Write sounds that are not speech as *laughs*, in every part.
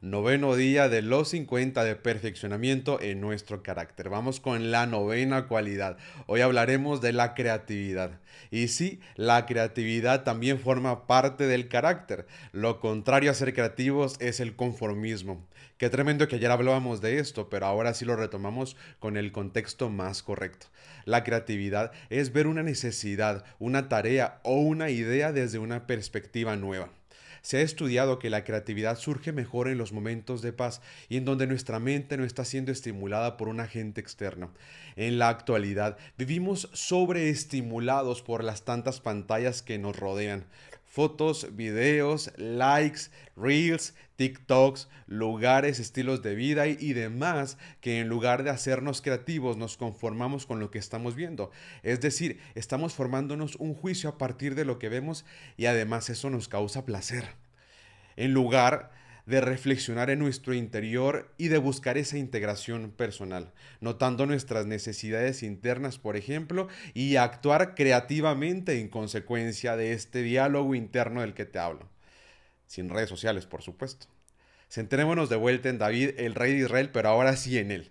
noveno día de los 50 de perfeccionamiento en nuestro carácter. Vamos con la novena cualidad. Hoy hablaremos de la creatividad. Y sí, la creatividad también forma parte del carácter. Lo contrario a ser creativos es el conformismo. Qué tremendo que ayer hablábamos de esto, pero ahora sí lo retomamos con el contexto más correcto. La creatividad es ver una necesidad, una tarea o una idea desde una perspectiva nueva. Se ha estudiado que la creatividad surge mejor en los momentos de paz y en donde nuestra mente no está siendo estimulada por un agente externo. En la actualidad vivimos sobreestimulados por las tantas pantallas que nos rodean fotos, videos, likes, reels, TikToks, lugares, estilos de vida y, demás que en lugar de hacernos creativos nos conformamos con lo que estamos viendo. Es decir, estamos formándonos un juicio a partir de lo que vemos y además eso nos causa placer. En lugar de reflexionar en nuestro interior y de buscar esa integración personal, notando nuestras necesidades internas, por ejemplo, y actuar creativamente en consecuencia de este diálogo interno del que te hablo. Sin redes sociales, por supuesto. Centrémonos de vuelta en David, el rey de Israel, pero ahora sí en él.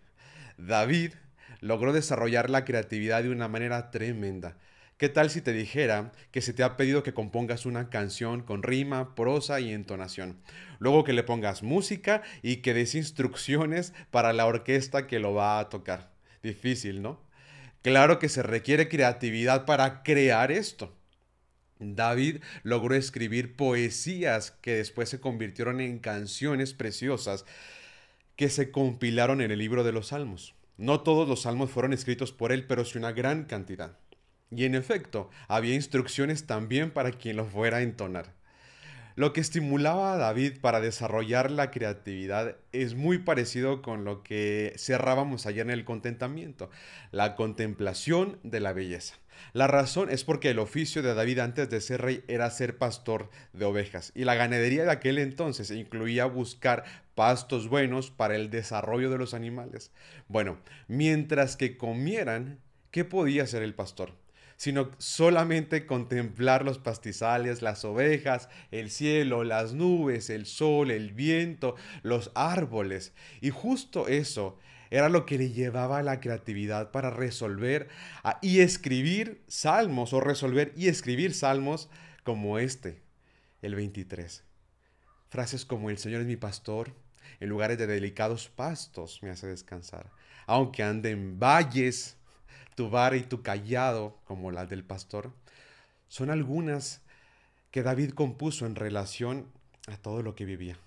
David logró desarrollar la creatividad de una manera tremenda ¿Qué tal si te dijera que se te ha pedido que compongas una canción con rima, prosa y entonación? Luego que le pongas música y que des instrucciones para la orquesta que lo va a tocar. Difícil, ¿no? Claro que se requiere creatividad para crear esto. David logró escribir poesías que después se convirtieron en canciones preciosas que se compilaron en el libro de los Salmos. No todos los salmos fueron escritos por él, pero sí una gran cantidad. Y en efecto, había instrucciones también para quien los fuera a entonar. Lo que estimulaba a David para desarrollar la creatividad es muy parecido con lo que cerrábamos ayer en el contentamiento, la contemplación de la belleza. La razón es porque el oficio de David antes de ser rey era ser pastor de ovejas y la ganadería de aquel entonces incluía buscar pastos buenos para el desarrollo de los animales. Bueno, mientras que comieran, ¿qué podía hacer el pastor? sino solamente contemplar los pastizales, las ovejas, el cielo, las nubes, el sol, el viento, los árboles. Y justo eso era lo que le llevaba a la creatividad para resolver y escribir salmos o resolver y escribir salmos como este, el 23. Frases como el Señor es mi pastor, en lugares de delicados pastos me hace descansar, aunque ande en valles tu bar y tu callado, como la del pastor, son algunas que David compuso en relación a todo lo que vivía.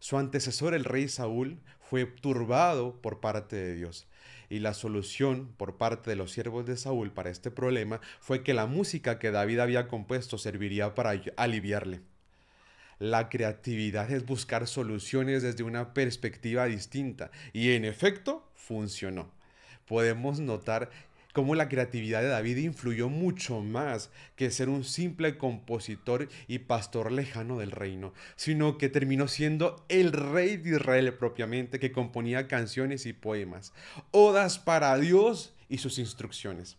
Su antecesor, el rey Saúl, fue turbado por parte de Dios. Y la solución por parte de los siervos de Saúl para este problema fue que la música que David había compuesto serviría para aliviarle. La creatividad es buscar soluciones desde una perspectiva distinta y en efecto funcionó podemos notar cómo la creatividad de David influyó mucho más que ser un simple compositor y pastor lejano del reino, sino que terminó siendo el rey de Israel propiamente, que componía canciones y poemas, odas para Dios y sus instrucciones.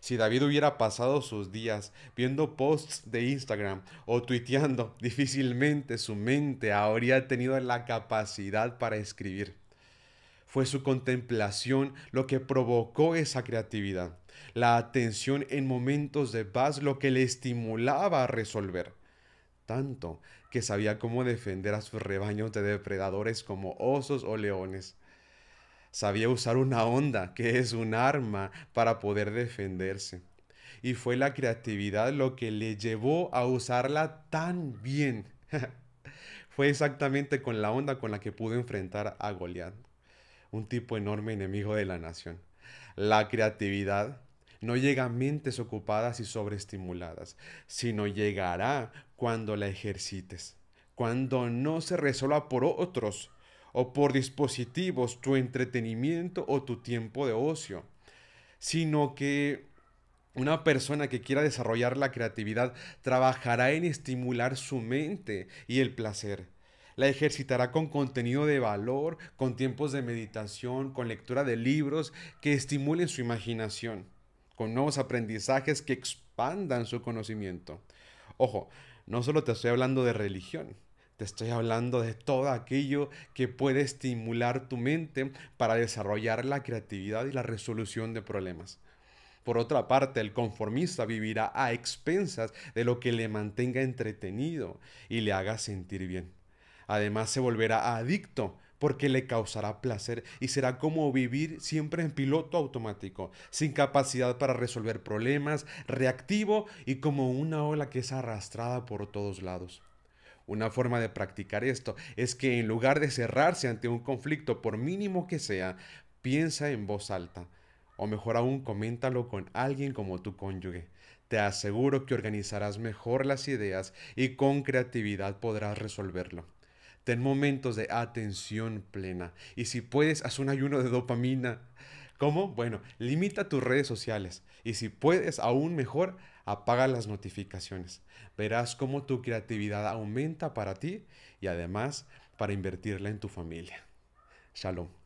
Si David hubiera pasado sus días viendo posts de Instagram o tuiteando, difícilmente su mente habría tenido la capacidad para escribir fue su contemplación lo que provocó esa creatividad, la atención en momentos de paz lo que le estimulaba a resolver, tanto que sabía cómo defender a sus rebaños de depredadores como osos o leones. Sabía usar una onda, que es un arma, para poder defenderse y fue la creatividad lo que le llevó a usarla tan bien. *laughs* fue exactamente con la onda con la que pudo enfrentar a Goliat un tipo enorme enemigo de la nación. La creatividad no llega a mentes ocupadas y sobreestimuladas, sino llegará cuando la ejercites, cuando no se resuelva por otros o por dispositivos tu entretenimiento o tu tiempo de ocio, sino que una persona que quiera desarrollar la creatividad trabajará en estimular su mente y el placer la ejercitará con contenido de valor, con tiempos de meditación, con lectura de libros que estimulen su imaginación, con nuevos aprendizajes que expandan su conocimiento. Ojo, no solo te estoy hablando de religión, te estoy hablando de todo aquello que puede estimular tu mente para desarrollar la creatividad y la resolución de problemas. Por otra parte, el conformista vivirá a expensas de lo que le mantenga entretenido y le haga sentir bien. Además se volverá adicto porque le causará placer y será como vivir siempre en piloto automático, sin capacidad para resolver problemas, reactivo y como una ola que es arrastrada por todos lados. Una forma de practicar esto es que en lugar de cerrarse ante un conflicto, por mínimo que sea, piensa en voz alta, o mejor aún, coméntalo con alguien como tu cónyuge. Te aseguro que organizarás mejor las ideas y con creatividad podrás resolverlo. Ten momentos de atención plena. Y si puedes, haz un ayuno de dopamina. ¿Cómo? Bueno, limita tus redes sociales. Y si puedes, aún mejor, apaga las notificaciones. Verás cómo tu creatividad aumenta para ti y además para invertirla en tu familia. Shalom.